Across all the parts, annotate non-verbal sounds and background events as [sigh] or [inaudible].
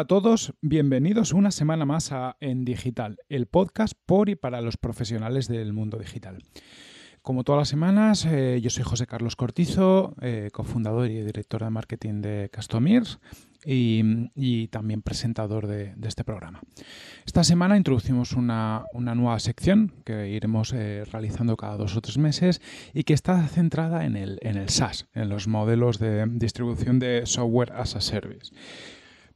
a todos, bienvenidos una semana más a En Digital, el podcast por y para los profesionales del mundo digital. Como todas las semanas, eh, yo soy José Carlos Cortizo, eh, cofundador y director de marketing de Castomir y, también presentador de, este programa. Esta semana introducimos una, nueva sección que iremos eh, realizando cada dos o tres meses y que está centrada en el, en el SaaS, en los modelos de distribución de software as a service.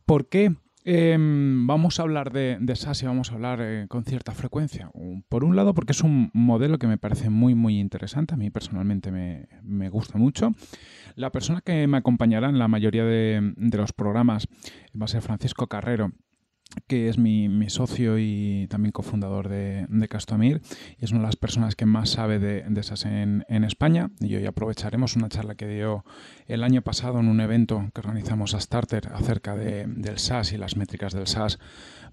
¿Por qué em, vamos a hablar de, de SAS y vamos a hablar eh, con cierta frecuencia. Por un lado, porque es un modelo que me parece muy, muy interesante. A mí personalmente me, gusta mucho. La persona que me acompañará en la mayoría de, de, los programas va a ser Francisco Carrero que es mi, socio y también cofundador de, de Castomir, y es una de las personas que más sabe de, de en, España. Y hoy aprovecharemos una charla que dio el año pasado en un evento que organizamos a Starter acerca de, del SAS y las métricas del SAS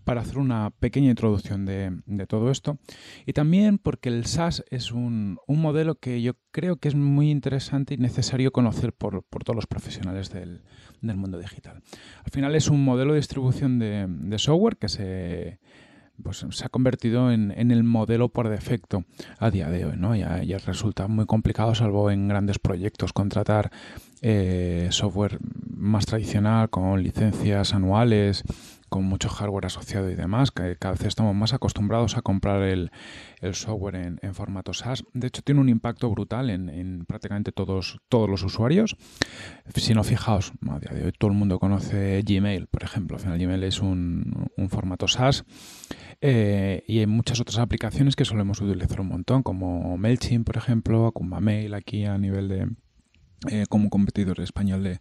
para hacer una pequeña introducción de, todo esto. Y también porque el SaaS es un, modelo que yo creo que es muy interesante y necesario conocer por, todos los profesionales del, mundo digital. Al final es un modelo de distribución de, software que se pues se ha convertido en, el modelo por defecto a día de hoy. ¿no? Ya, resulta muy complicado, salvo en grandes proyectos, contratar eh, software más tradicional con licencias anuales con mucho hardware asociado y demás, que cada vez estamos más acostumbrados a comprar el, software en, formato SaaS. De hecho, tiene un impacto brutal en, prácticamente todos, todos los usuarios. Si no fijaos, a día de hoy todo el mundo conoce Gmail, por ejemplo. Al final Gmail es un, formato SaaS. Eh, y hay muchas otras aplicaciones que solemos utilizar un montón, como MailChimp, por ejemplo, Akuma Mail aquí a nivel de eh, como competidor español de,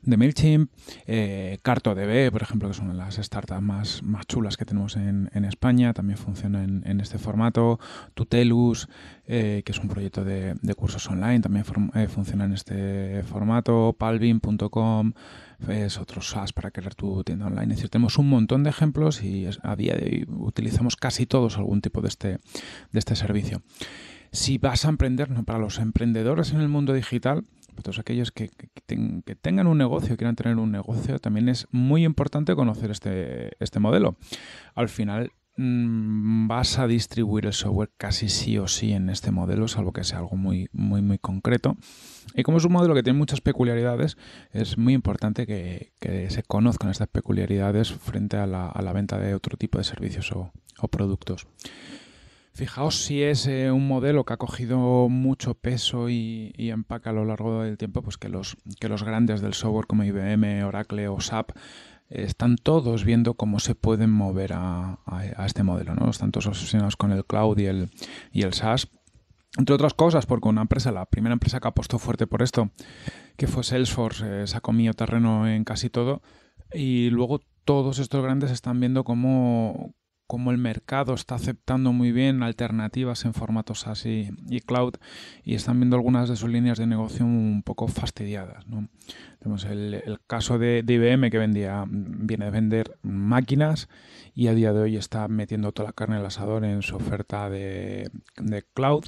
de MailChimp. Eh, CartoDB, por ejemplo, que es una de las startups más, más chulas que tenemos en, España, también funciona en, este formato. Tutelus, eh, que es un proyecto de, cursos online, también funciona en este formato. Palvin.com es otro SaaS para crear tu tienda online. Es decir, tenemos un montón de ejemplos y a día de utilizamos casi todos algún tipo de este, de este servicio. Si vas a emprender, no, para los emprendedores en el mundo digital, para todos aquellos que, tengan un negocio, quieran tener un negocio, también es muy importante conocer este, este modelo. Al final, mm, vas a distribuir el software casi sí o sí en este modelo, salvo que sea algo muy, muy, muy concreto. Y como es un modelo que tiene muchas peculiaridades, es muy importante que, se conozcan estas peculiaridades frente a la, venta de otro tipo de servicios o, o productos. Fijaos si es eh, un modelo que ha cogido mucho peso y, empaca a lo largo del tiempo, pues que los, que los grandes del software como IBM, Oracle o SAP eh, están todos viendo cómo se pueden mover a, este modelo, ¿no? Están todos obsesionados con el cloud y el, y el SaaS. Entre otras cosas, porque una empresa, la primera empresa que apostó fuerte por esto, que fue Salesforce, eh, sacó mío terreno en casi todo. Y luego todos estos grandes están viendo cómo, cómo el mercado está aceptando muy bien alternativas en formatos así y cloud y están viendo algunas de sus líneas de negocio un poco fastidiadas. Tenemos el, caso de, IBM que vendía, viene a vender máquinas y a día de hoy está metiendo toda la carne al asador en su oferta de, cloud.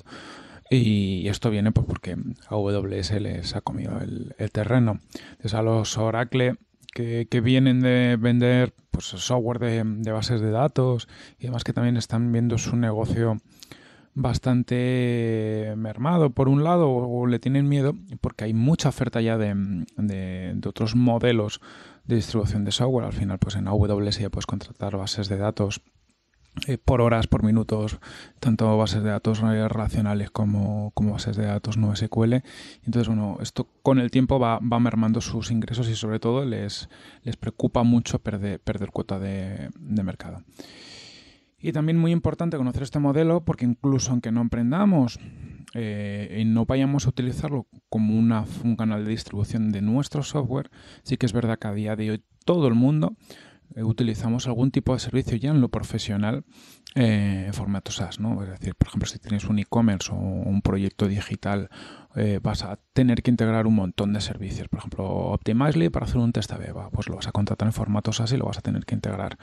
Y esto viene pues porque AWS les ha comido el, el terreno. Entonces a los Oracle que, vienen de vender pues, software de, bases de datos y demás que también están viendo su negocio bastante mermado por un lado o, le tienen miedo porque hay mucha oferta ya de, de, otros modelos de distribución de software. Al final pues en AWS ya puedes contratar bases de datos eh, por horas, por minutos, tanto bases de datos relacionales como, como bases de datos no SQL. Entonces, bueno, esto con el tiempo va, mermando sus ingresos y sobre todo les, les preocupa mucho perder, perder cuota de, mercado. Y también muy importante conocer este modelo porque incluso aunque no emprendamos eh, y no vayamos a utilizarlo como un canal de distribución de nuestro software, sí que es verdad que a día de hoy todo el mundo eh, utilizamos algún tipo de servicio ya en lo profesional en eh, formato SaaS, ¿no? Es decir, por ejemplo, si tienes un e-commerce o un proyecto digital, eh, vas a tener que integrar un montón de servicios. Por ejemplo, Optimizely para hacer un test a beba, pues lo vas a contratar en formato SaaS y lo vas a tener que integrar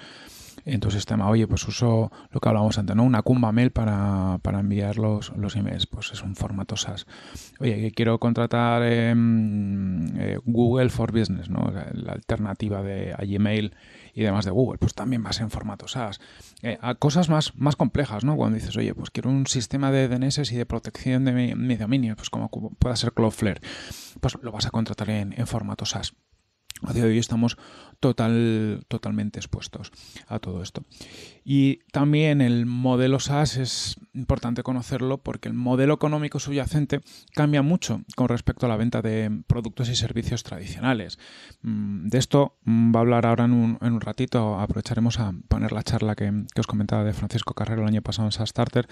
en tu sistema. Oye, pues uso lo que hablábamos antes, ¿no? Una cumba Mail para, para enviar los, los, emails. Pues es un formato SaaS. Oye, quiero contratar Google for Business, ¿no? La, alternativa de a Gmail y además de Google, pues también vas en formato SaaS. Eh, a cosas más, más complejas, ¿no? Cuando dices, oye, pues quiero un sistema de DNS y de protección de mi, dominio, pues como pueda ser Cloudflare, pues lo vas a contratar en, en formato SaaS a de hoy estamos total, totalmente expuestos a todo esto. Y también el modelo SaaS es importante conocerlo porque el modelo económico subyacente cambia mucho con respecto a la venta de productos y servicios tradicionales. Mm, de esto mm, va a hablar ahora en un, ratito. Aprovecharemos a poner la charla que, os comentaba de Francisco Carrero el año pasado en SaaS Starter,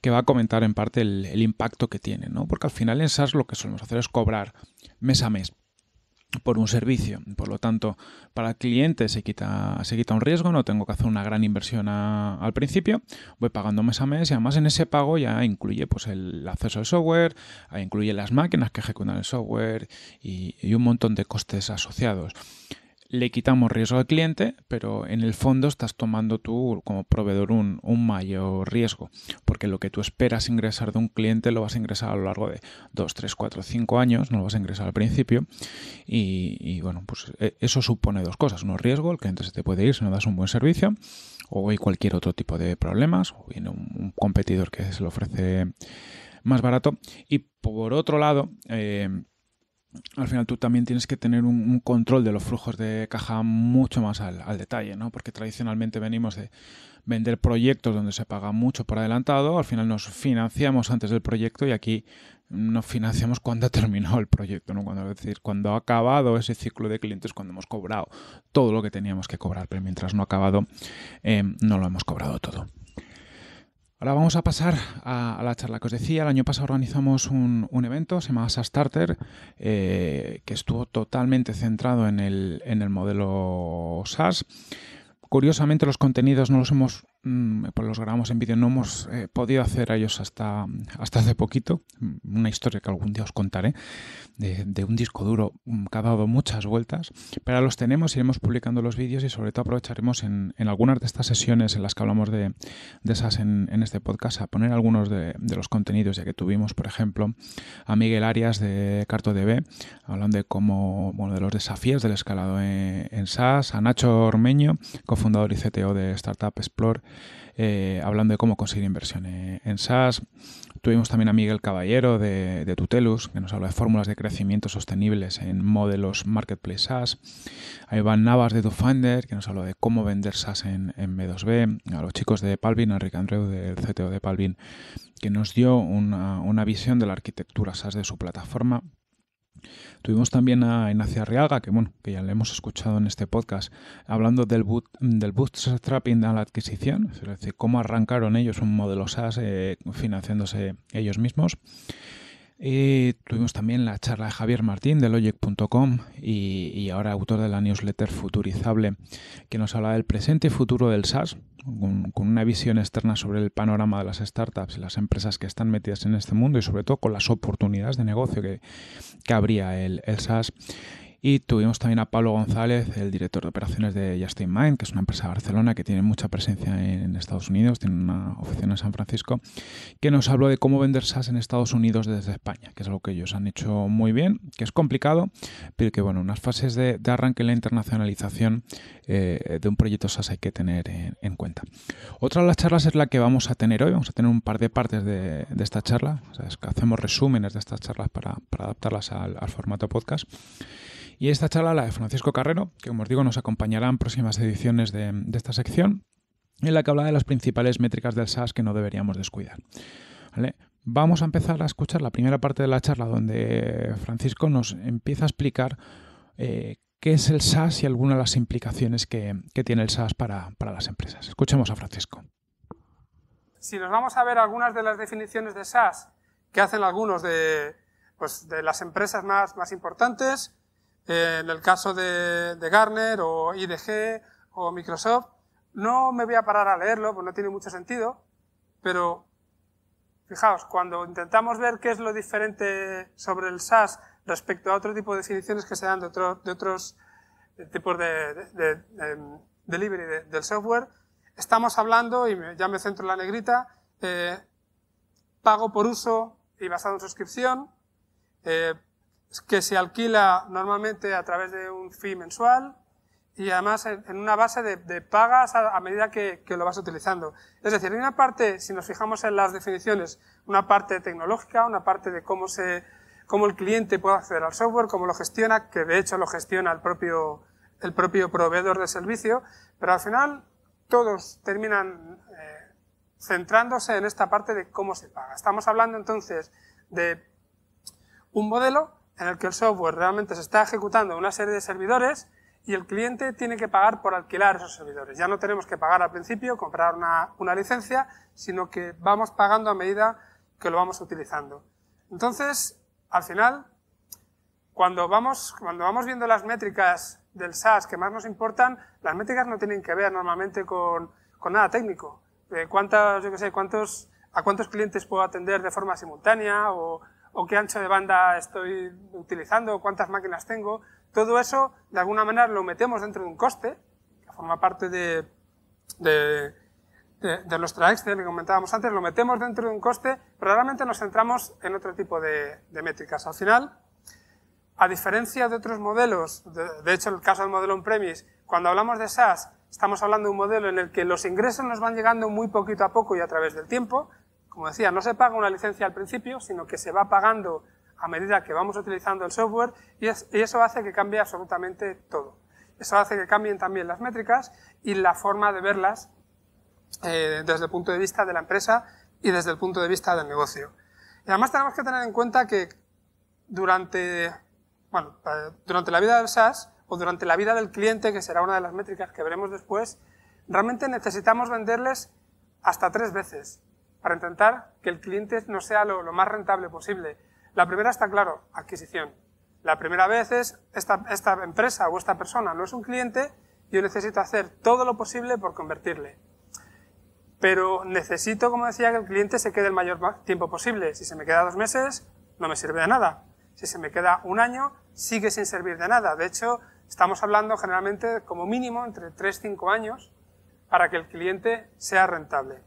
que va a comentar en parte el, el impacto que tiene, ¿no? porque al final en SaaS lo que solemos hacer es cobrar mes a mes por un servicio. Por lo tanto, para el cliente se quita, se quita un riesgo, no tengo que hacer una gran inversión al principio, voy pagando mes a mes y además en ese pago ya incluye pues, el acceso al software, incluye las máquinas que ejecutan el software y un montón de costes asociados le quitamos riesgo al cliente, pero en el fondo estás tomando tú como proveedor un, mayor riesgo, porque lo que tú esperas ingresar de un cliente lo vas a ingresar a lo largo de 2, 3, 4, 5 años, no lo vas a ingresar al principio, y, bueno, pues e, eso supone dos cosas, uno riesgo, el cliente se te puede ir si no das un buen servicio, o hay cualquier otro tipo de problemas, o viene un, competidor que se lo ofrece más barato, y por otro lado, eh, al final tú también tienes que tener un, control de los flujos de caja mucho más al, detalle, ¿no? Porque tradicionalmente venimos de vender proyectos donde se paga mucho por adelantado, al final nos financiamos antes del proyecto y aquí nos financiamos cuando [laughs] ha terminado el proyecto, ¿no? Cuando, es decir, cuando ha acabado ese ciclo de clientes, cuando hemos cobrado todo lo que teníamos que cobrar, pero mientras no ha acabado, eh, no lo hemos cobrado todo. Ahora vamos a pasar a, la charla que os decía. El año pasado organizamos un, evento, se llamaba Starter, eh, que estuvo totalmente centrado en el, en el modelo SaaS. Curiosamente los contenidos no los hemos Mm, pues los grabamos en vídeo, no hemos eh, podido hacer a ellos hasta, hasta hace poquito, mm, una historia que algún día os contaré, de, un disco duro mm, que ha dado muchas vueltas, pero los tenemos, iremos publicando los vídeos y sobre todo aprovecharemos en, algunas de estas sesiones en las que hablamos de, de esas en, este podcast a poner algunos de, los contenidos, ya que tuvimos, por ejemplo, a Miguel Arias de CartoDB, hablando de cómo, bueno, de los desafíos del escalado en, en SAS, a Nacho Ormeño, cofundador y CTO de Startup Explore, eh, hablando de cómo conseguir inversión en SaaS. Tuvimos también a Miguel Caballero de, Tutelus, que nos habló de fórmulas de crecimiento sostenibles en modelos Marketplace SaaS. A Iván Navas de DoFinder, que nos habló de cómo vender SaaS en, B2B. A los chicos de Palvin, a Enrique Andreu del CTO de Palvin, que nos dio una, una visión de la arquitectura SaaS de su plataforma. Tuvimos también a Ignacia Arriaga, que bueno, que ya le hemos escuchado en este podcast, hablando del, del bootstrapping a la adquisición, es decir, cómo arrancaron ellos un modelo SaaS eh, financiándose ellos mismos. Y tuvimos también la charla de Javier Martín de Logic.com y, ahora autor de la newsletter Futurizable, que nos habla del presente y futuro del SaaS, con, una visión externa sobre el panorama de las startups y las empresas que están metidas en este mundo y sobre todo con las oportunidades de negocio que, que habría el, el SaaS. Y tuvimos también a Pablo González, el director de operaciones de In Mind, que es una empresa de Barcelona que tiene mucha presencia en Estados Unidos, tiene una oficina en San Francisco, que nos habló de cómo vender SaaS en Estados Unidos desde España, que es algo que ellos han hecho muy bien, que es complicado, pero que bueno, unas fases de, arranque en la internacionalización eh, de un proyecto SaaS hay que tener en, cuenta. Otra de las charlas es la que vamos a tener hoy, vamos a tener un par de partes de, esta charla, es que hacemos resúmenes de estas charlas para, adaptarlas al formato podcast. Y esta charla, la de Francisco Carrero, que como os digo nos acompañará en próximas ediciones de, esta sección, en la que habla de las principales métricas del SaaS que no deberíamos descuidar. Vamos a empezar a escuchar la primera parte de la charla donde Francisco nos empieza a explicar eh, qué es el SaaS y algunas de las implicaciones que, tiene el SaaS para, las empresas. Escuchemos a Francisco. Si nos vamos a ver algunas de las definiciones de SaaS que hacen algunos de, pues, las empresas más importantes, en el caso de, Garner o IDG o Microsoft. No me voy a parar a leerlo, porque no tiene mucho sentido, pero fijaos, cuando intentamos ver qué es lo diferente sobre el SaaS respecto a otro tipo de definiciones que se dan de, otros tipos de, em, delivery del software, estamos hablando, y ya me centro en la negrita, eh, pago por uso y basado en suscripción, eh, que se alquila normalmente a través de un fee mensual y además en una base de, pagas a, medida que, lo vas utilizando. Es decir, hay una parte, si nos fijamos en las definiciones, una parte tecnológica, una parte de cómo, se, cómo el cliente puede acceder al software, cómo lo gestiona, que de hecho lo gestiona el propio, el propio proveedor de servicio, pero al final todos terminan eh, centrándose en esta parte de cómo se paga. Estamos hablando entonces de un modelo en el que el software realmente se está ejecutando una serie de servidores y el cliente tiene que pagar por alquilar esos servidores. Ya no tenemos que pagar al principio, comprar una, licencia, sino que vamos pagando a medida que lo vamos utilizando. Entonces, al final, cuando vamos, cuando vamos viendo las métricas del SaaS que más nos importan, las métricas no tienen que ver normalmente con, nada técnico. Eh, yo sé, cuántos, a cuántos clientes puedo atender de forma simultánea o o qué ancho de banda estoy utilizando, cuántas máquinas tengo. Todo eso, de alguna manera, lo metemos dentro de un coste, que forma parte de, de, de, nuestra Excel que comentábamos antes, lo metemos dentro de un coste, pero realmente nos centramos en otro tipo de, métricas. Al final, a diferencia de otros modelos, de, hecho, en el caso del modelo on-premise, cuando hablamos de SaaS, estamos hablando de un modelo en el que los ingresos nos van llegando muy poquito a poco y a través del tiempo, como decía, no se paga una licencia al principio, sino que se va pagando a medida que vamos utilizando el software y, eso hace que cambie absolutamente todo. Eso hace que cambien también las métricas y la forma de verlas eh, desde el punto de vista de la empresa y desde el punto de vista del negocio. Y además tenemos que tener en cuenta que durante, eh, durante la vida del SaaS o durante la vida del cliente, que será una de las métricas que veremos después, realmente necesitamos venderles hasta tres veces para intentar que el cliente no sea lo, más rentable posible. La primera está claro, adquisición. La primera vez es esta, esta empresa o esta persona no es un cliente, yo necesito hacer todo lo posible por convertirle. Pero necesito, como decía, que el cliente se quede el mayor tiempo posible. Si se me queda dos meses, no me sirve de nada. Si se me queda un año, sigue sin servir de nada. De hecho, estamos hablando generalmente como mínimo entre 3 cinco años para que el cliente sea rentable.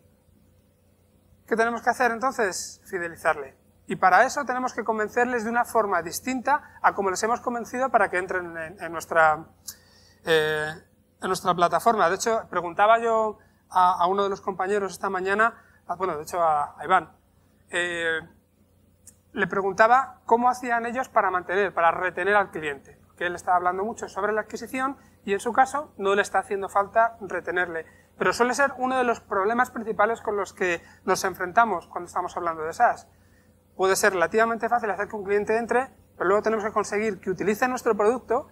¿Qué tenemos que hacer entonces? Fidelizarle. Y para eso tenemos que convencerles de una forma distinta a como les hemos convencido para que entren en, nuestra, eh, en nuestra plataforma. De hecho, preguntaba yo a, uno de los compañeros esta mañana, bueno, de hecho a, Iván, eh, le preguntaba cómo hacían ellos para mantener, para retener al cliente, que él estaba hablando mucho sobre la adquisición y en su caso no le está haciendo falta retenerle. Pero suele ser uno de los problemas principales con los que nos enfrentamos cuando estamos hablando de SaaS. Puede ser relativamente fácil hacer que un cliente entre, pero luego tenemos que conseguir que utilice nuestro producto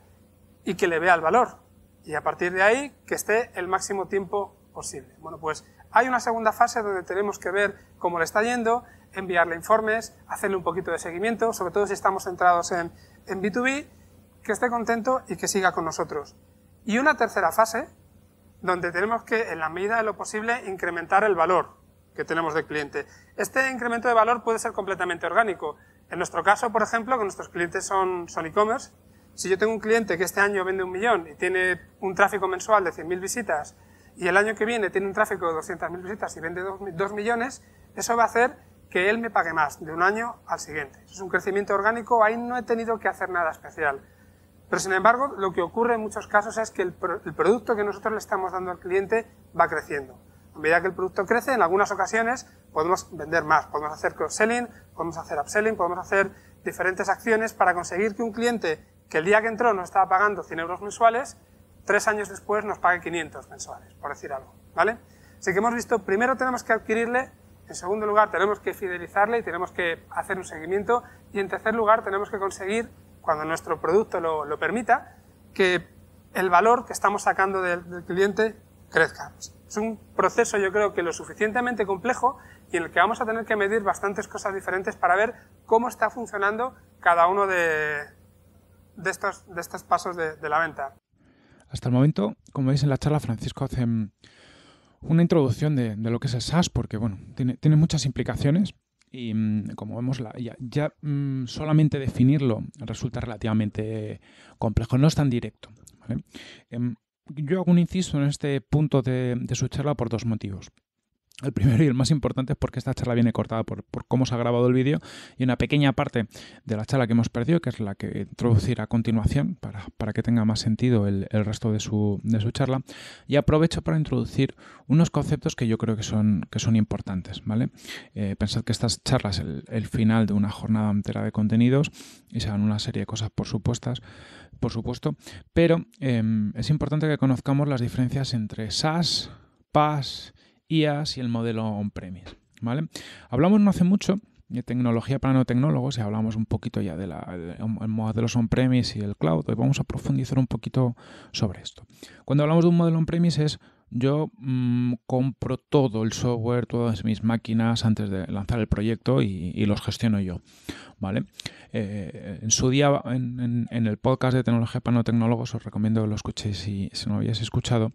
y que le vea el valor. Y a partir de ahí, que esté el máximo tiempo posible. Bueno, pues hay una segunda fase donde tenemos que ver cómo le está yendo, enviarle informes, hacerle un poquito de seguimiento, sobre todo si estamos centrados en, en B2B, que esté contento y que siga con nosotros. Y una tercera fase, donde tenemos que, en la medida de lo posible, incrementar el valor que tenemos del cliente. Este incremento de valor puede ser completamente orgánico. En nuestro caso, por ejemplo, que nuestros clientes son, e-commerce, si yo tengo un cliente que este año vende un millón y tiene un tráfico mensual de 100.000 visitas y el año que viene tiene un tráfico de 200.000 visitas y vende 2 millones, eso va a hacer que él me pague más de un año al siguiente. es un crecimiento orgánico, ahí no he tenido que hacer nada especial. Pero sin embargo, lo que ocurre en muchos casos es que el, producto que nosotros le estamos dando al cliente va creciendo. A medida que el producto crece, en algunas ocasiones podemos vender más, podemos hacer cross-selling, podemos hacer upselling, podemos hacer diferentes acciones para conseguir que un cliente que el día que entró nos estaba pagando 100 euros mensuales, tres años después nos pague 500 mensuales, por decir algo. ¿vale? Así que hemos visto, primero tenemos que adquirirle, en segundo lugar tenemos que fidelizarle y tenemos que hacer un seguimiento y en tercer lugar tenemos que conseguir cuando nuestro producto lo, permita, que el valor que estamos sacando del, cliente crezca. Es un proceso yo creo que lo suficientemente complejo y en el que vamos a tener que medir bastantes cosas diferentes para ver cómo está funcionando cada uno de, estos, de estos pasos de, la venta. Hasta el momento, como veis en la charla, Francisco hace mm, una introducción de, lo que es el SaaS, porque bueno, tiene, tiene, muchas implicaciones y mm, como vemos, ya, mm, solamente definirlo resulta relativamente complejo, no es tan directo. Em, yo hago un inciso en este punto de su charla por dos motivos. El primero y el más importante es porque esta charla viene cortada por, cómo se ha grabado el vídeo y una pequeña parte de la charla que hemos perdido, que es la que introducir a continuación para, que tenga más sentido el, resto de su, charla. Y aprovecho para introducir unos conceptos que yo creo que son, que son importantes. ¿vale? Eh, pensad que estas charlas, el, el final de una jornada entera de contenidos y se dan una serie de cosas por supuestas por supuesto, pero em, es importante que conozcamos las diferencias entre SaaS, PaaS y el modelo on-premise. ¿vale? Hablamos no hace mucho de tecnología para no tecnólogos y hablamos un poquito ya de, la, on-premise y el cloud. Hoy vamos a profundizar un poquito sobre esto. Cuando hablamos de un modelo on-premise es yo mm, compro todo el software, todas mis máquinas antes de lanzar el proyecto y, los gestiono yo. ¿vale? Eh, en su día, en, el podcast de Tecnología para No Tecnólogos, os recomiendo que lo escuchéis si, no lo habéis escuchado.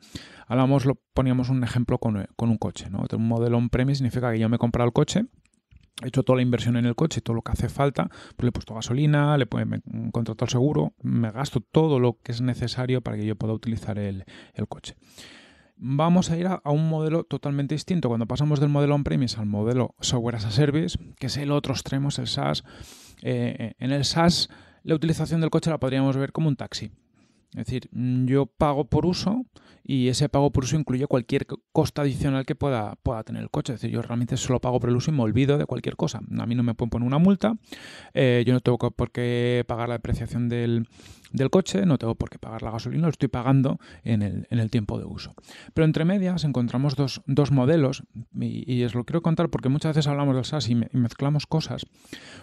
Hablamos, poníamos un ejemplo con, un coche. Un modelo on-premise significa que yo me he comprado el coche, He hecho toda la inversión en el coche, todo lo que hace falta, pues le he puesto gasolina, le he contratado el seguro, me gasto todo lo que es necesario para que yo pueda utilizar el coche vamos a ir a, un modelo totalmente distinto. Cuando pasamos del modelo on-premise al modelo software as a service, que es el otro extremo, es el SaaS, eh, eh, en el SaaS la utilización del coche la podríamos ver como un taxi. Es decir, mm, yo pago por uso y ese pago por uso incluye cualquier coste adicional que pueda, pueda tener el coche. Es decir, yo realmente solo pago por el uso y me olvido de cualquier cosa. A mí no me pueden poner una multa, eh, yo no tengo por qué pagar la depreciación del, del coche, no tengo por qué pagar la gasolina, lo estoy pagando en el, tiempo de uso. Pero entre medias encontramos dos, modelos y, os lo quiero contar porque muchas veces hablamos del SaaS y, mezclamos cosas.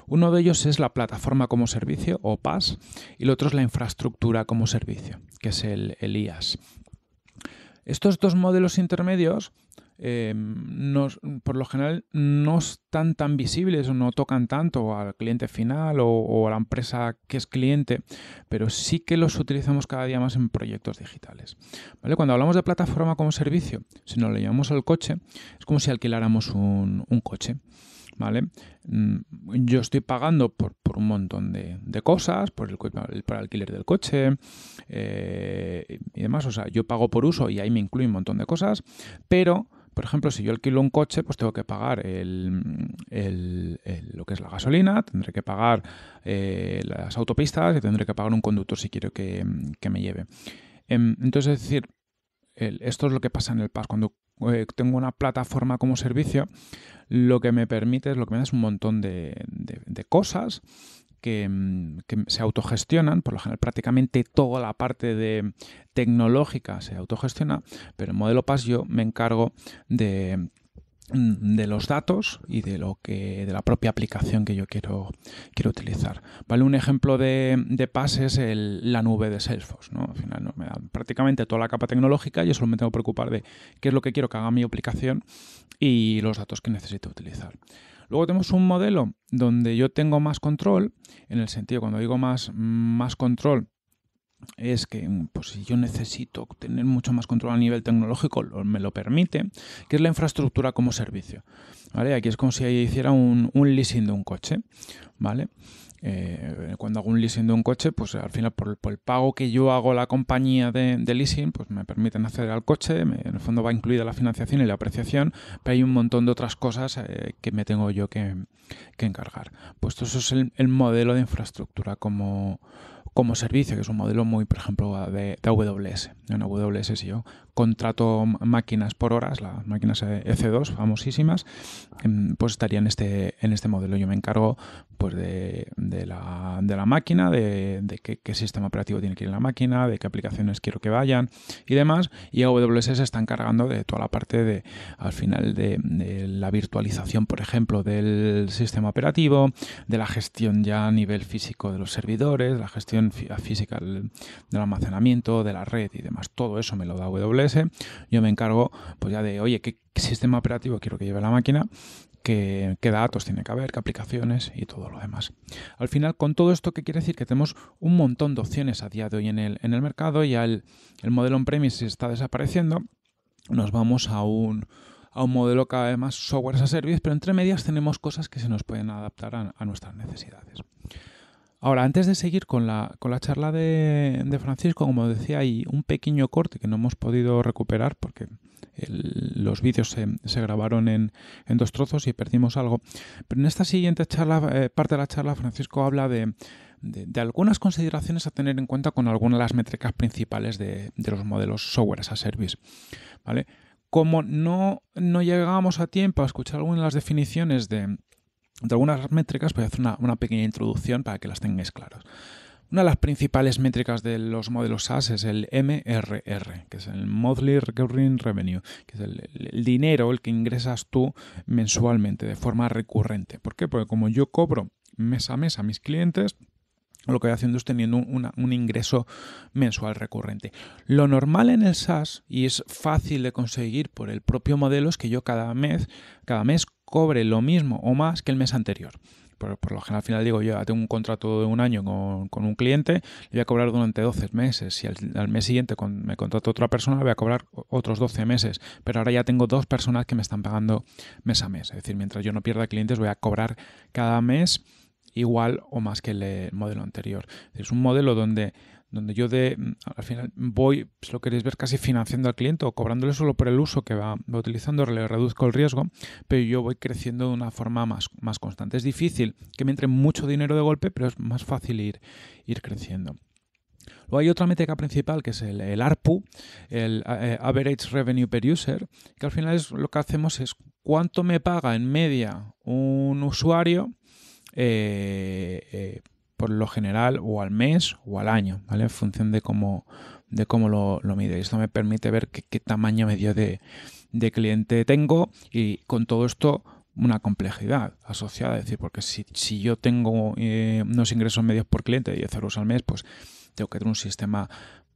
Uno de ellos es la plataforma como servicio o PaaS y el otro es la infraestructura como servicio, que es el, el Estos dos modelos intermedios eh, por lo general no están tan visibles o no tocan tanto al cliente final o, a la empresa que es cliente, pero sí que los utilizamos cada día más en proyectos digitales. ¿Vale? Cuando hablamos de plataforma como servicio, si nos lo llamamos al coche, es como si alquiláramos un, coche. ¿vale? Mm, yo estoy pagando por, un montón de, cosas, por el, alquiler del coche eh, y demás. O sea, yo pago por uso y ahí me incluye un montón de cosas, pero por ejemplo, si yo alquilo un coche, pues tengo que pagar lo que es la gasolina, tendré que pagar eh, las autopistas y tendré que pagar un conductor si quiero que, me lleve. Em, entonces, es decir, esto es lo que pasa en el PAS. Cuando eh, tengo una plataforma como servicio, lo que me permite es lo que me da es un montón de, de cosas Mm, que, se autogestionan, por lo general prácticamente toda la parte de tecnológica se autogestiona, pero en modelo PAS yo me encargo mm, de los datos y de lo que de la propia aplicación que yo quiero, quiero utilizar. Vale, un ejemplo de, de es la nube de Salesforce. ¿no? Al final me da prácticamente toda la capa tecnológica, yo solo me tengo que preocupar de qué es lo que quiero que haga mi aplicación y los datos que necesito utilizar. Luego tenemos un modelo donde yo tengo más control, en el sentido, cuando digo más, más control, es que mm, pues si yo necesito tener mucho más control a nivel tecnológico, me lo permite, que es la infraestructura como servicio. ¿vale? Aquí es como si hiciera un, leasing de un coche. ¿vale? Eh, cuando hago un leasing de un coche, pues al final por, el pago que yo hago a la compañía de, leasing, pues me permiten acceder al coche, en el fondo va incluida la financiación y la apreciación, pero hay un montón de otras cosas eh, que me tengo yo que, encargar. Pues eso es el, modelo de infraestructura como, como servicio, que es un modelo muy, por ejemplo, de, de AWS. En AWS si yo contrato máquinas por horas, las máquinas EC2 eh, e famosísimas, em, pues estaría en este, en este modelo. Yo me encargo pues de, la, máquina, de, qué, sistema operativo tiene que ir en la máquina, de qué aplicaciones quiero que vayan y demás. Y AWS se está encargando de toda la parte de, al final, de, la virtualización, por ejemplo, del sistema operativo, de la gestión ya a nivel físico de los servidores, la gestión física del almacenamiento, de la red y demás. Todo eso me lo da AWS yo me encargo pues ya de, oye, ¿qué, sistema operativo quiero que lleve la máquina? Qué, datos tiene que haber, qué aplicaciones y todo lo demás. Al final, con todo esto, ¿qué quiere decir? Que tenemos un montón de opciones a día de hoy en el, en el mercado, ya el, modelo on-premise está desapareciendo, nos vamos a un, modelo cada vez más software as a service, pero entre medias tenemos cosas que se nos pueden adaptar a nuestras necesidades. Ahora, antes de seguir con la, charla de, Francisco, como decía, hay un pequeño corte que no hemos podido recuperar porque los vídeos se, grabaron en, dos trozos y perdimos algo. Pero en esta siguiente charla, eh, parte de la charla, Francisco habla de, algunas consideraciones a tener en cuenta con algunas de las métricas principales de, los modelos software as a service. ¿vale? Como no, no llegamos a tiempo a escuchar algunas de las definiciones de entre algunas métricas pues, voy a hacer una, pequeña introducción para que las tengáis claras. Una de las principales métricas de los modelos SaaS es el MRR, que es el Monthly Recurring Revenue, que es el, dinero el que ingresas tú mensualmente de forma recurrente. ¿Por qué? Porque como yo cobro mes a mes a mis clientes, lo que voy haciendo es teniendo un ingreso mensual recurrente. Lo normal en el SaaS, y es fácil de conseguir por el propio modelo, es que yo cada mes, cada mes cobre lo mismo o más que el mes anterior. Por, por lo general, al final digo, yo tengo un contrato de un año con, un cliente, le voy a cobrar durante 12 meses. Si al, mes siguiente me contrato otra persona, voy a cobrar otros 12 meses. Pero ahora ya tengo dos personas que me están pagando mes a mes. Es decir, mientras yo no pierda clientes, voy a cobrar cada mes igual o más que el modelo anterior. Es un modelo donde donde yo mm, al final voy, si pues, lo queréis ver casi financiando al cliente o cobrándole solo por el uso que va, utilizando, le reduzco el riesgo, pero yo voy creciendo de una forma más, más constante. Es difícil que me entre mucho dinero de golpe, pero es más fácil ir, ir creciendo. Luego hay otra métrica principal que es el, ARPU, el eh, eh, Average Revenue Per User, que al final es lo que hacemos es cuánto me paga en media un usuario eh, por lo general o al mes o al año, ¿vale? En función de cómo, de cómo lo, mide. Esto me permite ver qué, tamaño medio de, cliente tengo y con todo esto una complejidad asociada. Es decir, porque si, yo tengo eh, unos ingresos medios por cliente de 10 euros al mes, pues tengo que tener un sistema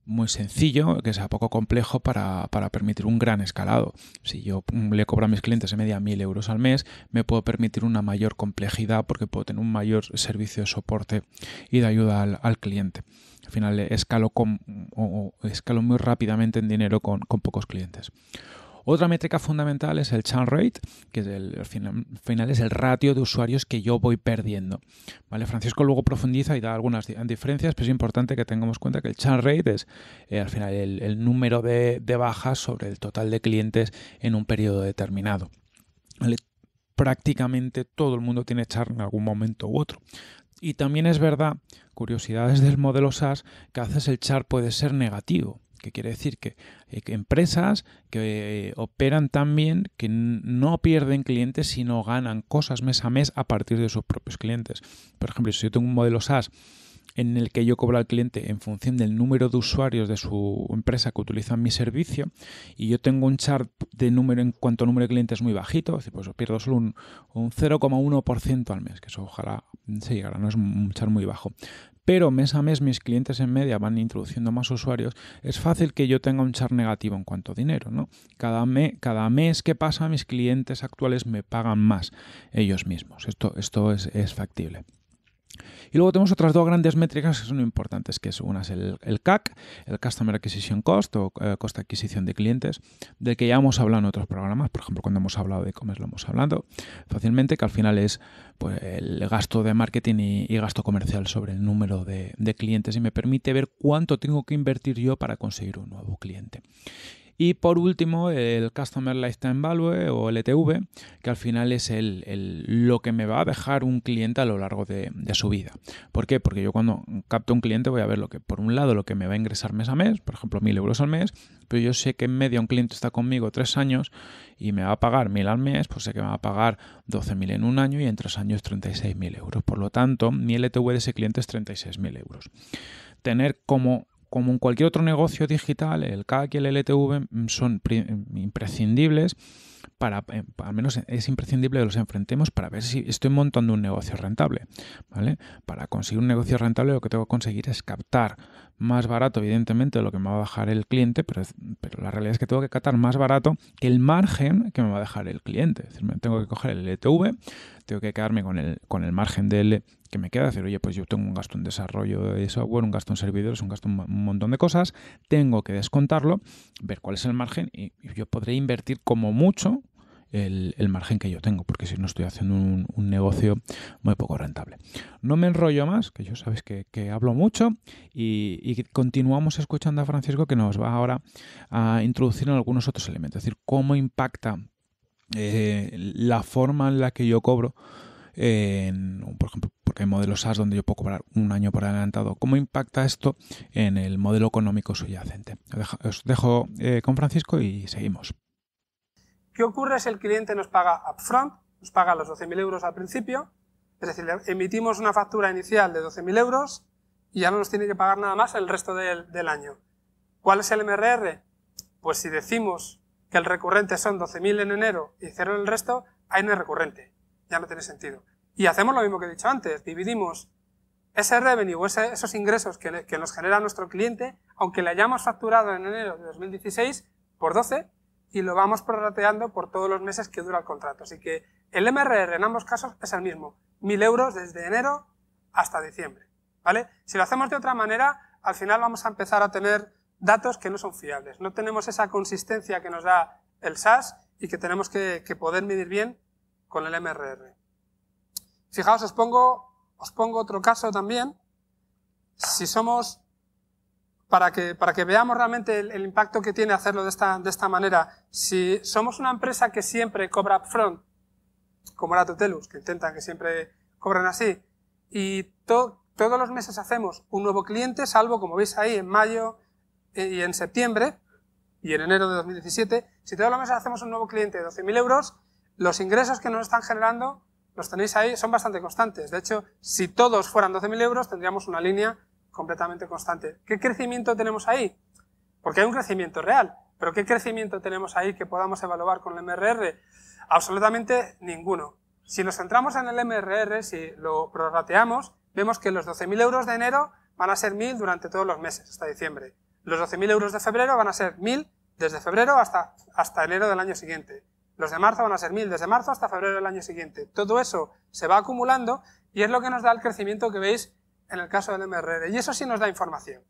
muy sencillo, que sea poco complejo para, permitir un gran escalado. Si yo mm, le cobro a mis clientes en media mil euros al mes, me puedo permitir una mayor complejidad porque puedo tener un mayor servicio de soporte y de ayuda al, cliente. Al final escalo, con, muy rápidamente en dinero con, con pocos clientes. Otra métrica fundamental es el churn rate, que al final, es el ratio de usuarios que yo voy perdiendo. ¿Vale? Francisco luego profundiza y da algunas diferencias, pero es importante que tengamos cuenta que el churn rate es eh, al final el, número de, bajas sobre el total de clientes en un periodo determinado. prácticamente todo el mundo tiene char en algún momento u otro. Y también es verdad, curiosidades del modelo SaaS, que a veces el char puede ser negativo. ¿Qué quiere decir? Que, eh, empresas que eh, operan tan bien que no pierden clientes, sino ganan cosas mes a mes a partir de sus propios clientes. Por ejemplo, si yo tengo un modelo SaaS en el que yo cobro al cliente en función del número de usuarios de su empresa que utilizan mi servicio y yo tengo un chart de número en cuanto a número de clientes muy bajito, pues pierdo solo un, un 0,1% al mes, que eso ojalá se llegara, no es un chart muy bajo pero mes a mes mis clientes en media van introduciendo más usuarios, es fácil que yo tenga un char negativo en cuanto a dinero. ¿no? Cada, cada mes que pasa mis clientes actuales me pagan más ellos mismos. Esto, esto es factible. Y luego tenemos otras dos grandes métricas que son importantes, que es, una es el, CAC, el Customer Acquisition Cost o eh, costa de adquisición de clientes, del que ya hemos hablado en otros programas, por ejemplo, cuando hemos hablado de e-commerce lo hemos hablado fácilmente, que al final es pues, el gasto de marketing y, gasto comercial sobre el número de, de clientes y me permite ver cuánto tengo que invertir yo para conseguir un nuevo cliente. Y por último, el Customer Lifetime Value o LTV, que al final es el, lo que me va a dejar un cliente a lo largo de, su vida. ¿Por qué? Porque yo cuando capto un cliente voy a ver lo que, por un lado, lo que me va a ingresar mes a mes, por ejemplo, 1.000 euros al mes, pero yo sé que en media un cliente está conmigo tres años y me va a pagar 1.000 al mes, pues sé que me va a pagar 12.000 en un año y en tres años 36.000 euros. Por lo tanto, mi LTV de ese cliente es 36.000 euros. Tener como como en cualquier otro negocio digital, el CAC y el LTV mm, son mm, imprescindibles para, eh, al menos es imprescindible que los enfrentemos para ver si estoy montando un negocio rentable, ¿vale? Para conseguir un negocio rentable lo que tengo que conseguir es captar más barato, evidentemente, de lo que me va a bajar el cliente, pero, pero la realidad es que tengo que catar más barato que el margen que me va a dejar el cliente. Es decir, tengo que coger el LTV, tengo que quedarme con el, con el margen que me queda, decir, oye, pues yo tengo un gasto en desarrollo de software, un gasto en servidores, un gasto en un montón de cosas, tengo que descontarlo, ver cuál es el margen y yo podré invertir como mucho el, margen que yo tengo, porque si no estoy haciendo un, negocio muy poco rentable. No me enrollo más, que yo sabes que, hablo mucho y, continuamos escuchando a Francisco que nos va ahora a introducir en algunos otros elementos, es decir, cómo impacta eh, la forma en la que yo cobro. por ejemplo, porque hay modelos SaaS donde yo puedo cobrar un año por adelantado. ¿Cómo impacta esto en el modelo económico subyacente? Os dejo eh, con Francisco y seguimos. ¿Qué ocurre si el cliente nos paga upfront, nos paga los 12.000 euros al principio? Es decir, emitimos una factura inicial de 12.000 euros y ya no nos tiene que pagar nada más el resto del, año. ¿Cuál es el MRR? Pues si decimos que el recurrente son 12.000 en enero y cero en el resto, ahí no es recurrente. Ya no tiene sentido. Y hacemos lo mismo que he dicho antes, dividimos ese revenue, o esos ingresos que, que, nos genera nuestro cliente, aunque le hayamos facturado en enero de 2016, por 12, y lo vamos prorrateando por todos los meses que dura el contrato. Así que el MRR en ambos casos es el mismo, 1.000 euros desde enero hasta diciembre. ¿vale? Si lo hacemos de otra manera, al final vamos a empezar a tener datos que no son fiables. No tenemos esa consistencia que nos da el SAS y que tenemos que, poder medir bien con el MRR. Fijaos, os pongo, os pongo otro caso también. Si somos para que, para que veamos realmente el, impacto que tiene hacerlo de esta, de esta manera. Si somos una empresa que siempre cobra upfront, como era Totelus, que intentan que siempre cobran así, y todos los meses hacemos un nuevo cliente, salvo, como veis ahí, en mayo eh, y en septiembre, y en enero de 2017, si todos los meses hacemos un nuevo cliente de 12.000 euros, los ingresos que nos están generando, los tenéis ahí, son bastante constantes. De hecho, si todos fueran 12.000 euros, tendríamos una línea completamente constante. ¿Qué crecimiento tenemos ahí? Porque hay un crecimiento real, pero ¿qué crecimiento tenemos ahí que podamos evaluar con el MRR? Absolutamente ninguno. Si nos centramos en el MRR, si lo prorrateamos, vemos que los 12.000 euros de enero van a ser 1.000 durante todos los meses, hasta diciembre. Los 12.000 euros de febrero van a ser 1.000 desde febrero hasta, hasta enero del año siguiente. Los de marzo van a ser 1.000 desde marzo hasta febrero del año siguiente. Todo eso se va acumulando y es lo que nos da el crecimiento que veis en el caso del MRR. Y eso sí nos da información.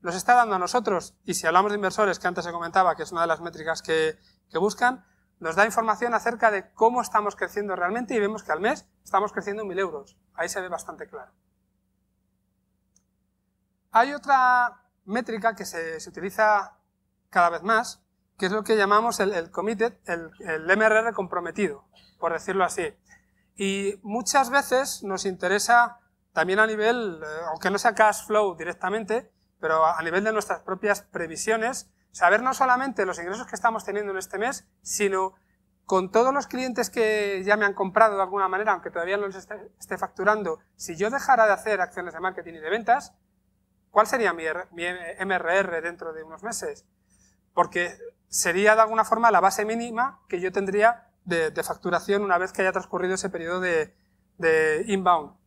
Nos está dando a nosotros, y si hablamos de inversores, que antes se comentaba que es una de las métricas que, que buscan, nos da información acerca de cómo estamos creciendo realmente y vemos que al mes estamos creciendo 1.000 euros. Ahí se ve bastante claro. Hay otra métrica que se, utiliza cada vez más, que es lo que llamamos el, el, el, MRR comprometido, por decirlo así. Y muchas veces nos interesa también a nivel, eh, aunque no sea cash flow directamente, pero a nivel de nuestras propias previsiones, saber no solamente los ingresos que estamos teniendo en este mes, sino con todos los clientes que ya me han comprado de alguna manera, aunque todavía no les esté, facturando, si yo dejara de hacer acciones de marketing y de ventas, ¿cuál sería mi, MRR dentro de unos meses? Porque sería de alguna forma la base mínima que yo tendría de, facturación una vez que haya transcurrido ese periodo de inbound.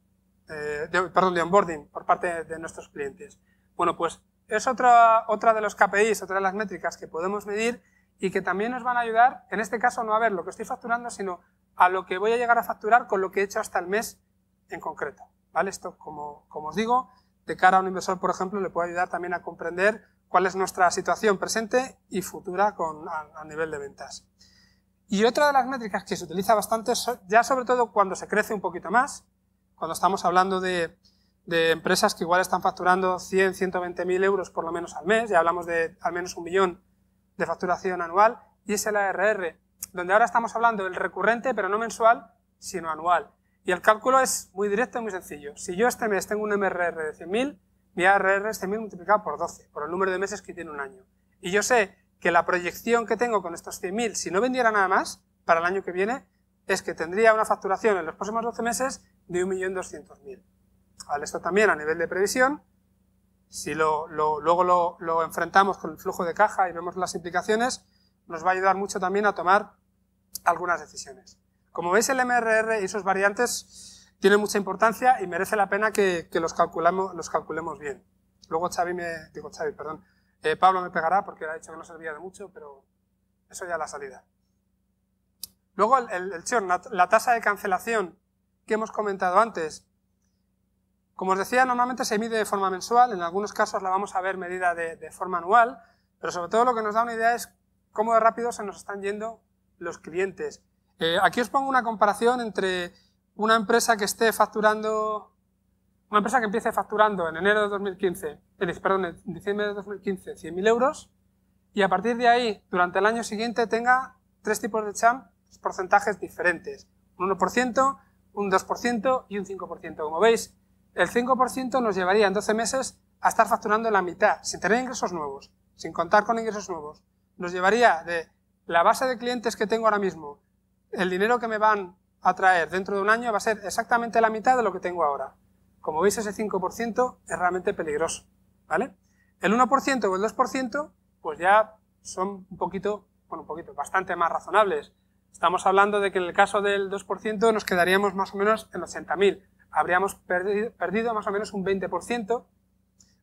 Eh, de, perdón, de onboarding por parte de nuestros clientes. Bueno, pues es otra, otra de los KPIs, otra de las métricas que podemos medir y que también nos van a ayudar, en este caso, no a ver lo que estoy facturando, sino a lo que voy a llegar a facturar con lo que he hecho hasta el mes en concreto. ¿Vale? Esto, como, como os digo, de cara a un inversor, por ejemplo, le puede ayudar también a comprender cuál es nuestra situación presente y futura con, a, a nivel de ventas. Y otra de las métricas que se utiliza bastante, ya sobre todo cuando se crece un poquito más, cuando estamos hablando de, empresas que igual están facturando 100, 120 mil euros por lo menos al mes, ya hablamos de al menos un millón de facturación anual, y es el ARR, donde ahora estamos hablando del recurrente, pero no mensual, sino anual. Y el cálculo es muy directo y muy sencillo. Si yo este mes tengo un MRR de 100.000, mi ARR es 100.000 multiplicado por 12, por el número de meses que tiene un año. Y yo sé que la proyección que tengo con estos 100.000, si no vendiera nada más para el año que viene, es que tendría una facturación en los próximos 12 meses de 1.200.000. Al esto también a nivel de previsión, si lo, luego lo, enfrentamos con el flujo de caja y vemos las implicaciones, nos va a ayudar mucho también a tomar algunas decisiones. Como veis, el MRR y sus variantes tienen mucha importancia y merece la pena que, los, calculamos, los calculemos bien. Luego Xavi me, digo perdón, eh, Pablo me pegará porque ha dicho que no servía de mucho, pero eso ya la salida. Luego el, el, la tasa de cancelación que hemos comentado antes. Como os decía, normalmente se mide de forma mensual, en algunos casos la vamos a ver medida de, forma anual, pero sobre todo lo que nos da una idea es cómo de rápido se nos están yendo los clientes. Eh, aquí os pongo una comparación entre una empresa que esté facturando, una empresa que empiece facturando en enero de 2015, eh, perdón, en diciembre de 2015, 100.000 euros, y a partir de ahí, durante el año siguiente, tenga tres tipos de champ, pues, porcentajes diferentes. Un 1%, un 2% y un 5%. Como veis, el 5% nos llevaría en 12 meses a estar facturando la mitad, sin tener ingresos nuevos, sin contar con ingresos nuevos. Nos llevaría de la base de clientes que tengo ahora mismo, el dinero que me van a traer dentro de un año va a ser exactamente la mitad de lo que tengo ahora. Como veis, ese 5% es realmente peligroso. ¿vale? El 1% o el 2%, pues ya son un poquito, bueno, un poquito, bastante más razonables. Estamos hablando de que en el caso del 2% nos quedaríamos más o menos en 80.000. Habríamos perdido, más o menos un 20%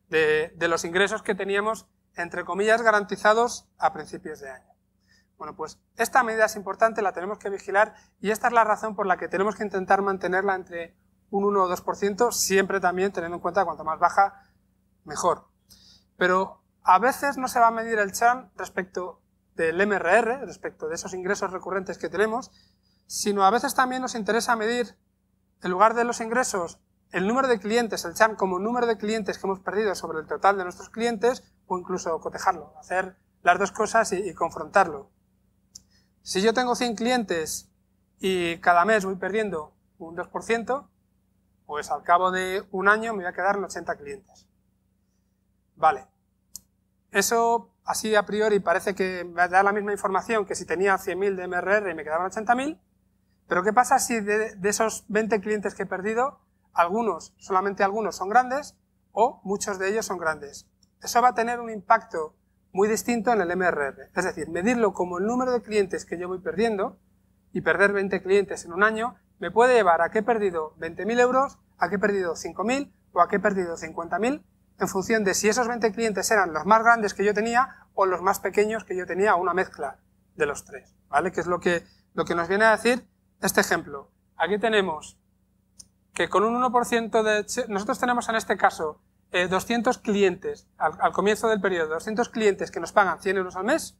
de, los ingresos que teníamos, entre comillas, garantizados a principios de año. Bueno, pues esta medida es importante, la tenemos que vigilar y esta es la razón por la que tenemos que intentar mantenerla entre un 1 o 2%, siempre también teniendo en cuenta cuanto más baja, mejor. Pero a veces no se va a medir el chan respecto del MRR respecto de esos ingresos recurrentes que tenemos, sino a veces también nos interesa medir, en lugar de los ingresos, el número de clientes, el CHAM como número de clientes que hemos perdido sobre el total de nuestros clientes o incluso cotejarlo, hacer las dos cosas y, confrontarlo. Si yo tengo 100 clientes y cada mes voy perdiendo un 2%, pues al cabo de un año me voy a quedar en 80 clientes. Vale. Eso así a priori parece que me da la misma información que si tenía 100.000 de MRR y me quedaban 80.000, pero ¿qué pasa si de, esos 20 clientes que he perdido, algunos, solamente algunos son grandes o muchos de ellos son grandes? Eso va a tener un impacto muy distinto en el MRR. Es decir, medirlo como el número de clientes que yo voy perdiendo y perder 20 clientes en un año me puede llevar a que he perdido 20.000 euros, a que he perdido 5.000 o a que he perdido 50.000 en función de si esos 20 clientes eran los más grandes que yo tenía o los más pequeños que yo tenía, una mezcla de los tres, ¿vale? Que es lo que, lo que nos viene a decir este ejemplo. Aquí tenemos que con un 1% de... Nosotros tenemos en este caso 200 eh, clientes, al, comienzo del periodo, 200 clientes que nos pagan 100 euros al mes,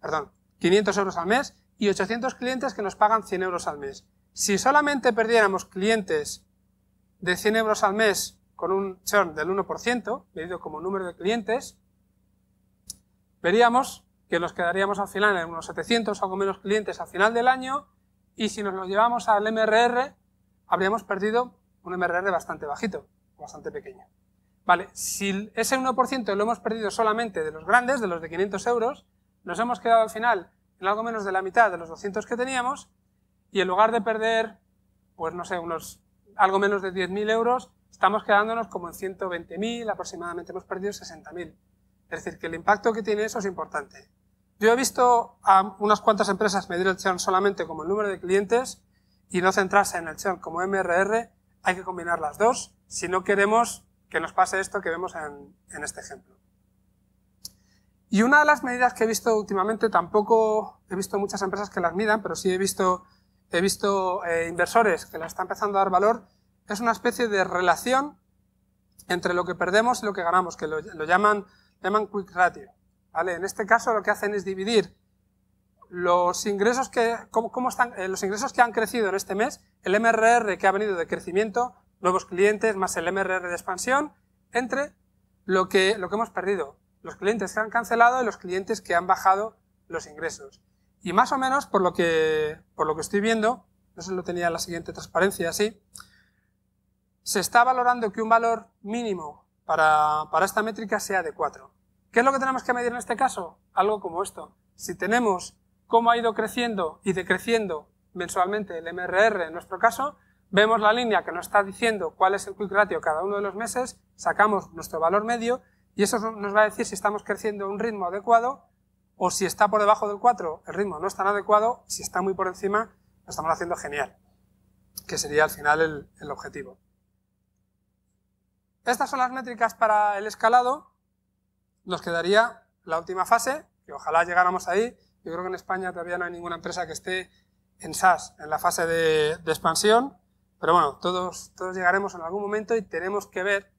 perdón, 500 euros al mes, y 800 clientes que nos pagan 100 euros al mes. Si solamente perdiéramos clientes de 100 euros al mes con un churn del 1%, medido como número de clientes, veríamos que nos quedaríamos al final en unos 700 o algo menos clientes al final del año y si nos lo llevamos al MRR habríamos perdido un MRR bastante bajito, bastante pequeño. Vale, si ese 1% lo hemos perdido solamente de los grandes, de los de 500 euros, nos hemos quedado al final en algo menos de la mitad de los 200 que teníamos y en lugar de perder, pues no sé, unos algo menos de 10.000 euros, estamos quedándonos como en 120.000, aproximadamente hemos perdido 60.000. Es decir, que el impacto que tiene eso es importante. Yo he visto a unas cuantas empresas medir el churn solamente como el número de clientes y no centrarse en el churn como MRR. Hay que combinar las dos si no queremos que nos pase esto que vemos en, este ejemplo. Y una de las medidas que he visto últimamente, tampoco he visto muchas empresas que las midan, pero sí he visto, he visto eh, inversores que las están empezando a dar valor, es una especie de relación entre lo que perdemos y lo que ganamos, que lo llaman llaman quick ratio. En este caso lo que hacen es dividir los ingresos que, cómo, están, eh, los ingresos que han crecido en este mes, el MRR que ha venido de crecimiento, nuevos clientes más el MRR de expansión, entre lo que, lo que hemos perdido, los clientes que han cancelado y los clientes que han bajado los ingresos. Y más o menos, por lo que, por lo que estoy viendo, no sé si lo tenía la siguiente transparencia, así se está valorando que un valor mínimo para, para esta métrica sea de 4. ¿Qué es lo que tenemos que medir en este caso? Algo como esto. Si tenemos cómo ha ido creciendo y decreciendo mensualmente el MRR en nuestro caso, vemos la línea que nos está diciendo cuál es el quick ratio cada uno de los meses, sacamos nuestro valor medio y eso nos va a decir si estamos creciendo a un ritmo adecuado o si está por debajo del 4, el ritmo no es tan adecuado, si está muy por encima, lo estamos haciendo genial, que sería al final el, el objetivo. Estas son las métricas para el escalado nos quedaría la última fase, que ojalá llegáramos ahí. Yo creo que en España todavía no hay ninguna empresa que esté en SaaS, en la fase de, expansión, pero bueno, todos, llegaremos en algún momento y tenemos que ver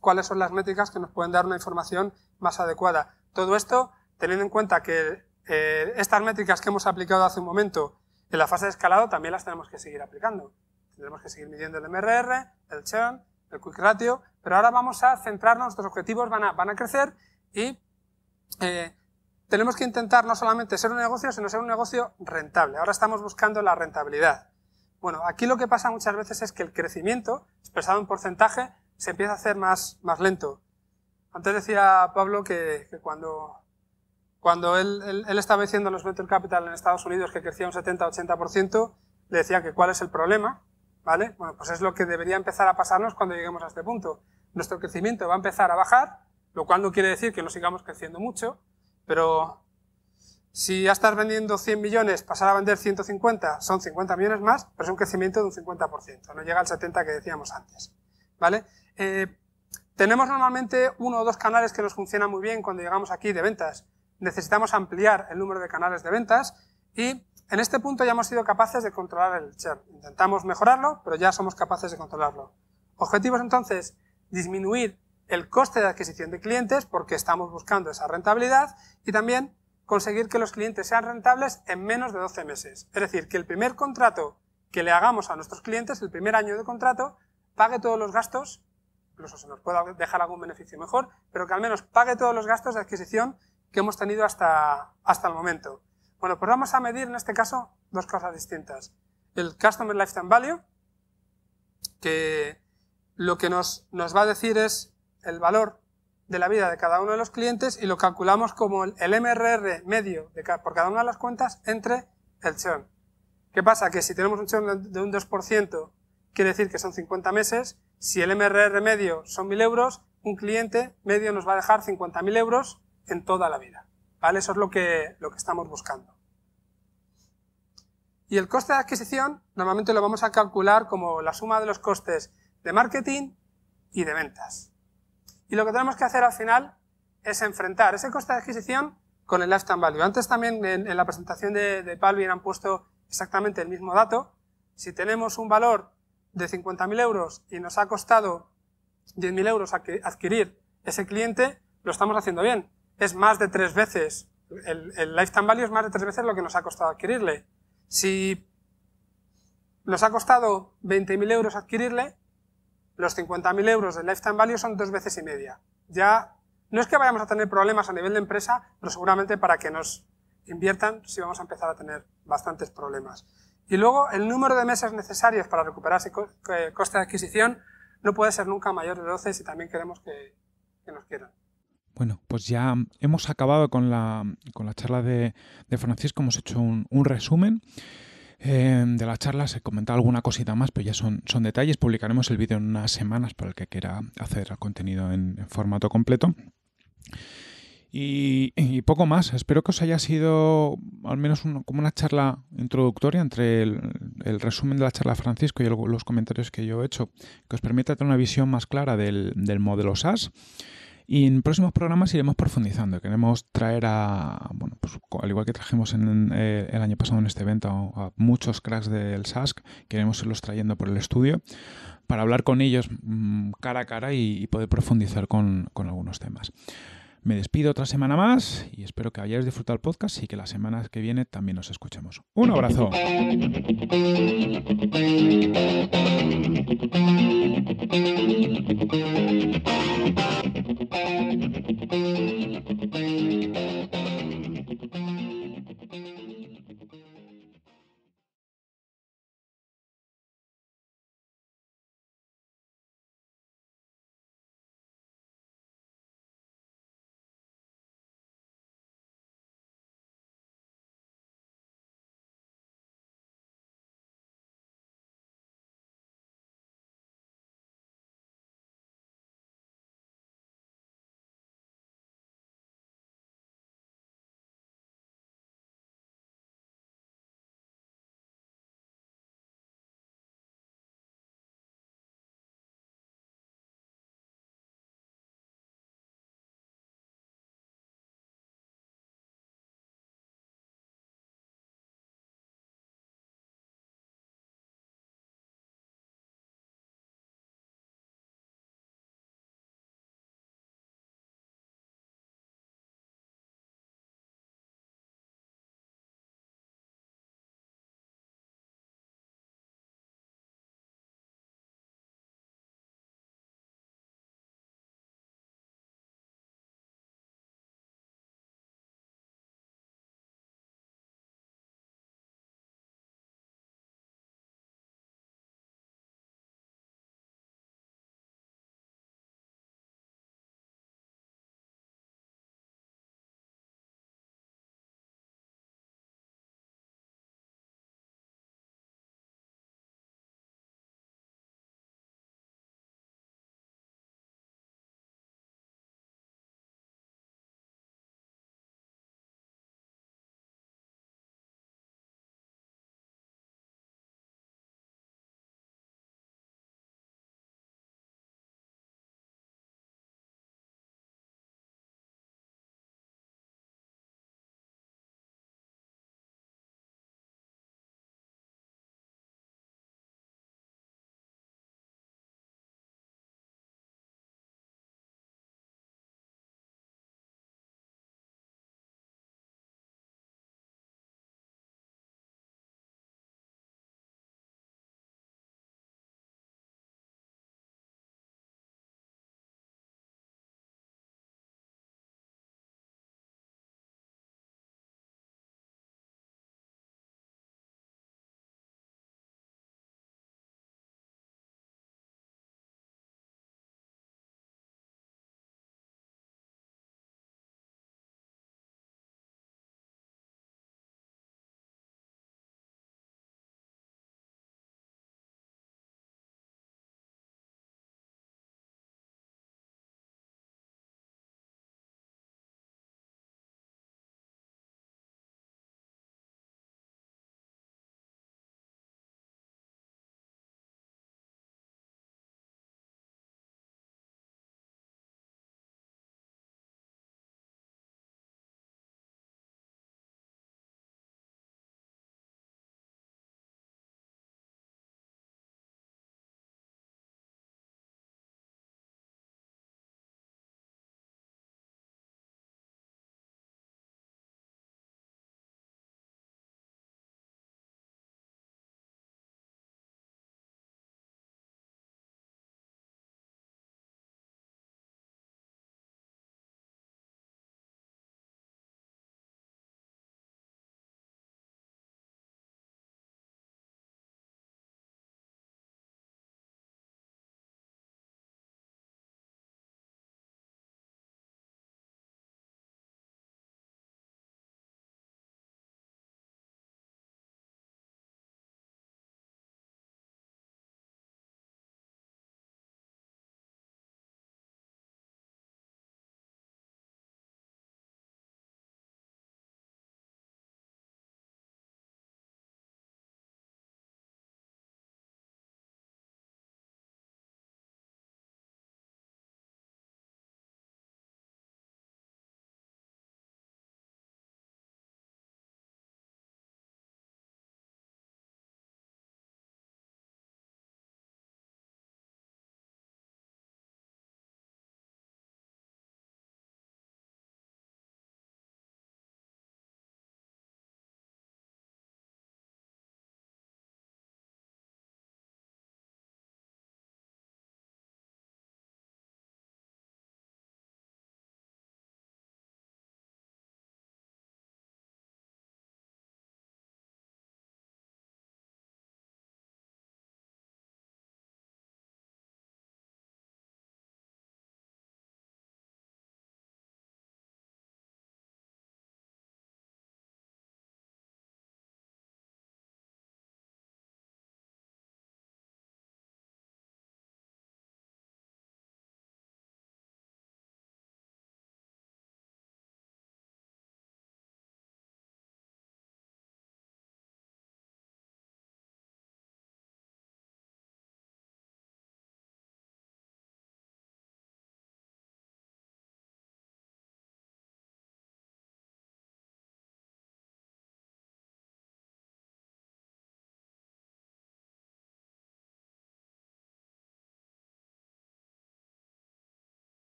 cuáles son las métricas que nos pueden dar una información más adecuada. Todo esto teniendo en cuenta que eh, estas métricas que hemos aplicado hace un momento en la fase de escalado también las tenemos que seguir aplicando. Tendremos que seguir midiendo el MRR, el churn, el quick ratio, pero ahora vamos a centrarnos, nuestros objetivos van a, crecer y eh, tenemos que intentar no solamente ser un negocio, sino ser un negocio rentable. Ahora estamos buscando la rentabilidad. Bueno, aquí lo que pasa muchas veces es que el crecimiento, expresado en porcentaje, se empieza a hacer más, más lento. Antes decía Pablo que, cuando, cuando él, estaba diciendo en los venture capital en Estados Unidos que crecía un 70-80%, le decían que cuál es el problema, ¿Vale? Bueno, pues es lo que debería empezar a pasarnos cuando lleguemos a este punto. Nuestro crecimiento va a empezar a bajar, lo cual no quiere decir que no sigamos creciendo mucho, pero si ya estás vendiendo 100 millones, pasar a vender 150 son 50 millones más, pero es un crecimiento de un 50%, no llega al 70% que decíamos antes. ¿Vale? Eh, tenemos normalmente uno o dos canales que nos funcionan muy bien cuando llegamos aquí de ventas. Necesitamos ampliar el número de canales de ventas y en este punto ya hemos sido capaces de controlar el churn. Intentamos mejorarlo, pero ya somos capaces de controlarlo. Objetivo es entonces, disminuir el coste de adquisición de clientes porque estamos buscando esa rentabilidad y también conseguir que los clientes sean rentables en menos de 12 meses. Es decir, que el primer contrato que le hagamos a nuestros clientes, el primer año de contrato, pague todos los gastos, incluso se nos puede dejar algún beneficio mejor, pero que al menos pague todos los gastos de adquisición que hemos tenido hasta, hasta el momento. Bueno, pues vamos a medir en este caso dos cosas distintas. El Customer Lifetime Value, que lo que nos, nos va a decir es el valor de la vida de cada uno de los clientes y lo calculamos como el, MRR medio por cada una de las cuentas entre el churn. ¿Qué pasa? Que si tenemos un churn de un 2%, quiere decir que son 50 meses. Si el MRR medio son 1.000 euros, un cliente medio nos va a dejar 50.000 euros en toda la vida. Eso es lo que, lo que estamos buscando. Y el coste de adquisición normalmente lo vamos a calcular como la suma de los costes de marketing y de ventas. Y lo que tenemos que hacer al final es enfrentar ese coste de adquisición con el lifetime value. Antes también en, la presentación de, de Palvin han puesto exactamente el mismo dato. Si tenemos un valor de 50.000 euros y nos ha costado 10.000 euros adquirir ese cliente, lo estamos haciendo bien es más de tres veces, el, lifetime value es más de tres veces lo que nos ha costado adquirirle. Si nos ha costado 20.000 euros adquirirle, los 50.000 euros del lifetime value son dos veces y media. Ya no es que vayamos a tener problemas a nivel de empresa, pero seguramente para que nos inviertan sí vamos a empezar a tener bastantes problemas. Y luego el número de meses necesarios para recuperar ese eh, coste de adquisición no puede ser nunca mayor de 12 si también queremos que nos quieran. Bueno, pues ya hemos acabado con la, con la charla de, Francisco, hemos hecho un, resumen. Eh, de la charla se comentaba alguna cosita más, pero ya son, son detalles. Publicaremos el vídeo en unas semanas para el que quiera hacer el contenido en, formato completo. Y, poco más. Espero que os haya sido al menos como una charla introductoria entre el, resumen de la charla de Francisco y los comentarios que yo he hecho, que os permita tener una visión más clara del, del modelo SAS y en próximos programas iremos profundizando. Queremos traer a, bueno, pues, al igual que trajimos en, eh, el año pasado en este evento a muchos cracks del SASC, queremos irlos trayendo por el estudio para hablar con ellos mm, cara a cara y, poder profundizar con algunos temas. Me despido otra semana más y espero que hayáis disfrutado el podcast y que la semana que viene también nos escuchemos. Un abrazo.